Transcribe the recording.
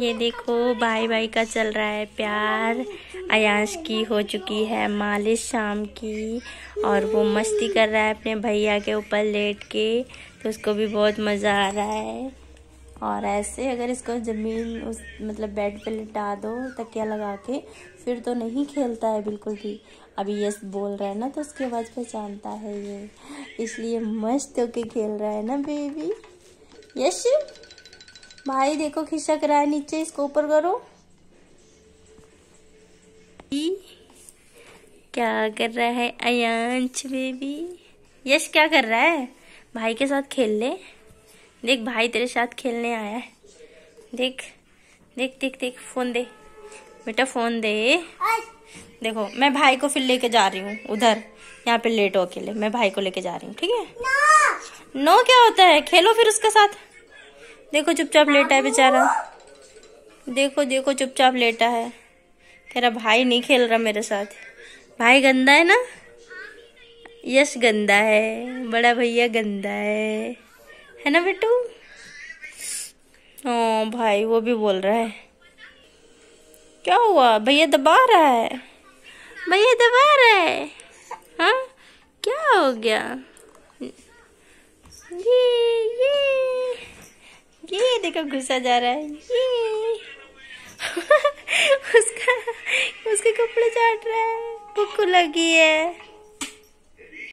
ये देखो भाई भाई का चल रहा है प्यार अयाश की हो चुकी है मालिश शाम की और वो मस्ती कर रहा है अपने भैया के ऊपर लेट के तो उसको भी बहुत मज़ा आ रहा है और ऐसे अगर इसको ज़मीन उस मतलब बेड पे लिटा दो तकिया लगा के फिर तो नहीं खेलता है बिल्कुल भी अभी ये बोल रहा है ना तो उसकी आवाज़ पहचानता है ये इसलिए मस्त होके खेल रहा है ना बेबी यश भाई देखो खिसक रहा है नीचे इसको ऊपर करो क्या कर रहा है अयांश बेबी यश क्या कर रहा है भाई के साथ खेल ले देख भाई तेरे साथ खेलने आया है देख देख देख देख फोन दे बेटा फोन दे देखो मैं भाई को फिर लेके जा रही हूँ उधर यहाँ पे लेट हो अकेले मैं भाई को लेके जा रही हूँ ठीक है नो क्या होता है खेलो फिर उसके साथ देखो चुपचाप लेटा है बेचारा देखो देखो चुपचाप लेटा है तेरा भाई नहीं खेल रहा मेरे साथ भाई गंदा है ना यश गंदा है बड़ा भैया गंदा है है ना बेटू ओ भाई वो भी बोल रहा है क्या हुआ भैया दबा रहा है भैया दबा रहा है हाँ क्या हो गया जी देखो घुसा जा रहा है ये उसका उसके कपड़े चाट रहा है भूख लगी है